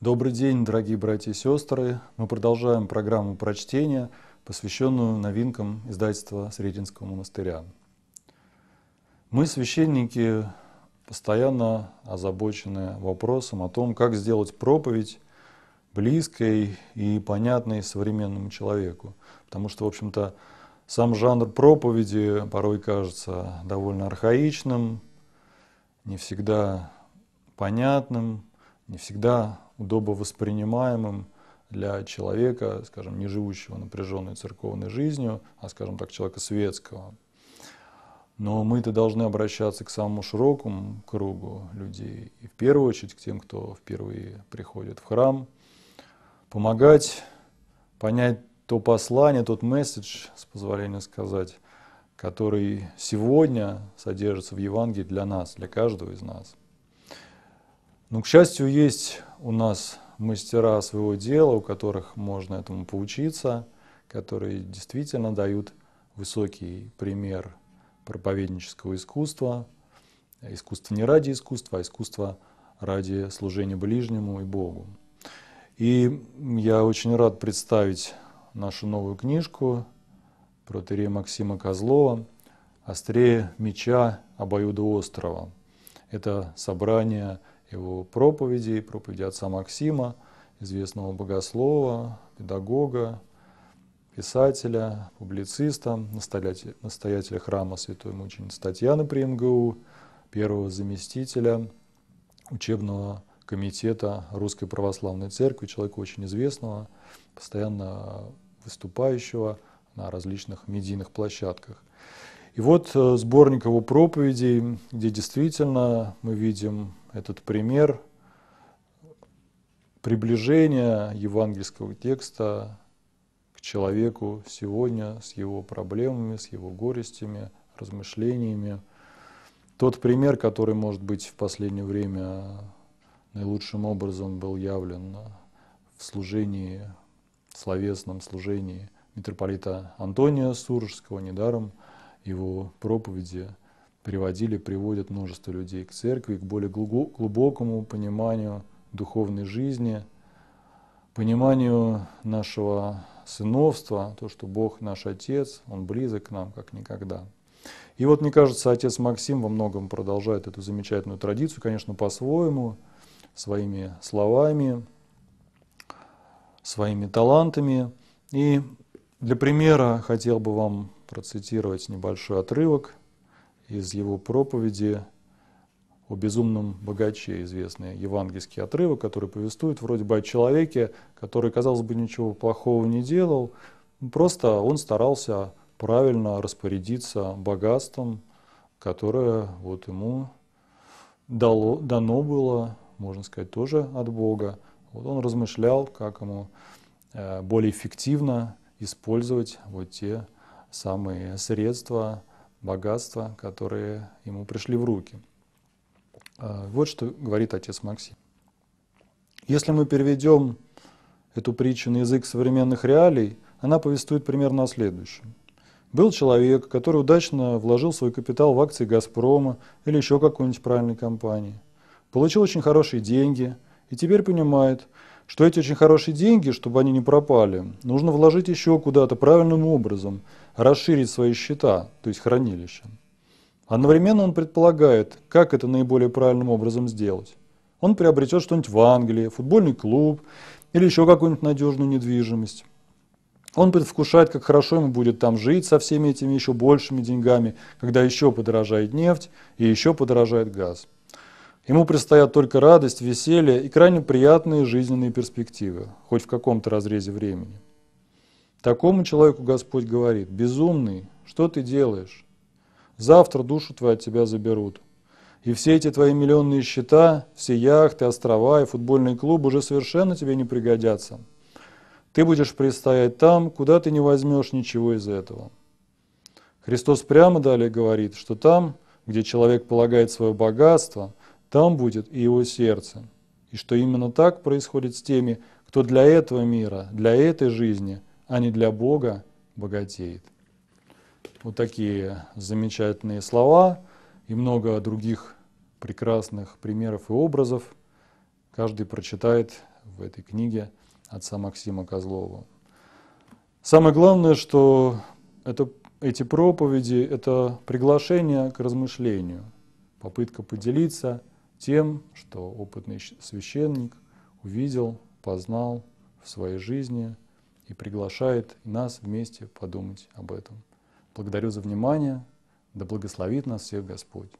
Добрый день, дорогие братья и сестры. Мы продолжаем программу прочтения, посвященную новинкам издательства Срединского монастыря. Мы, священники, постоянно озабочены вопросом о том, как сделать проповедь близкой и понятной современному человеку. Потому что, в общем-то, сам жанр проповеди порой кажется довольно архаичным, не всегда понятным – не всегда удобо воспринимаемым для человека, скажем, не живущего напряженной церковной жизнью, а, скажем так, человека светского. Но мы-то должны обращаться к самому широкому кругу людей, и в первую очередь к тем, кто впервые приходит в храм, помогать понять то послание, тот месседж, с позволения сказать, который сегодня содержится в Евангелии для нас, для каждого из нас – но, ну, к счастью, есть у нас мастера своего дела, у которых можно этому поучиться, которые действительно дают высокий пример проповеднического искусства. Искусство не ради искусства, а искусство ради служения ближнему и Богу. И я очень рад представить нашу новую книжку протерея Максима Козлова «Острее меча обоюдоострова». Это собрание его проповедей проповеди отца Максима, известного богослова, педагога, писателя, публициста, настоятеля, настоятеля храма Святой Мученицы Татьяны при МГУ, первого заместителя учебного комитета Русской Православной Церкви, человека очень известного, постоянно выступающего на различных медийных площадках. И вот э, сборник его проповедей, где действительно мы видим этот пример приближения евангельского текста к человеку сегодня с его проблемами, с его горестями, размышлениями. Тот пример, который, может быть, в последнее время наилучшим образом был явлен в служении, в словесном служении митрополита Антония Суржского, недаром его проповеди – приводили, приводят множество людей к церкви, к более глубокому пониманию духовной жизни, пониманию нашего сыновства, то, что Бог наш Отец, Он близок к нам, как никогда. И вот, мне кажется, отец Максим во многом продолжает эту замечательную традицию, конечно, по-своему, своими словами, своими талантами. И для примера хотел бы вам процитировать небольшой отрывок из его проповеди о безумном богаче, известный евангельский отрывок, который повествует вроде бы о человеке, который, казалось бы, ничего плохого не делал, просто он старался правильно распорядиться богатством, которое вот ему дало, дано было, можно сказать, тоже от Бога. Вот он размышлял, как ему э, более эффективно использовать вот те самые средства, богатства, которые ему пришли в руки. А, вот что говорит отец Максим. Если мы переведем эту притчу на язык современных реалий, она повествует примерно о следующем. Был человек, который удачно вложил свой капитал в акции «Газпрома» или еще какой-нибудь правильной компании. Получил очень хорошие деньги и теперь понимает, что эти очень хорошие деньги, чтобы они не пропали, нужно вложить еще куда-то правильным образом, расширить свои счета, то есть хранилища. Одновременно он предполагает, как это наиболее правильным образом сделать. Он приобретет что-нибудь в Англии, футбольный клуб или еще какую-нибудь надежную недвижимость. Он предвкушает, как хорошо ему будет там жить со всеми этими еще большими деньгами, когда еще подорожает нефть и еще подорожает газ. Ему предстоят только радость, веселье и крайне приятные жизненные перспективы, хоть в каком-то разрезе времени. Такому человеку Господь говорит, «Безумный, что ты делаешь? Завтра душу твою от тебя заберут. И все эти твои миллионные счета, все яхты, острова и футбольный клуб уже совершенно тебе не пригодятся. Ты будешь предстоять там, куда ты не возьмешь ничего из этого». Христос прямо далее говорит, что там, где человек полагает свое богатство – там будет и его сердце. И что именно так происходит с теми, кто для этого мира, для этой жизни, а не для Бога, богатеет. Вот такие замечательные слова и много других прекрасных примеров и образов каждый прочитает в этой книге отца Максима Козлова. Самое главное, что это, эти проповеди – это приглашение к размышлению, попытка поделиться – тем, что опытный священник увидел, познал в своей жизни и приглашает нас вместе подумать об этом. Благодарю за внимание. Да благословит нас всех Господь.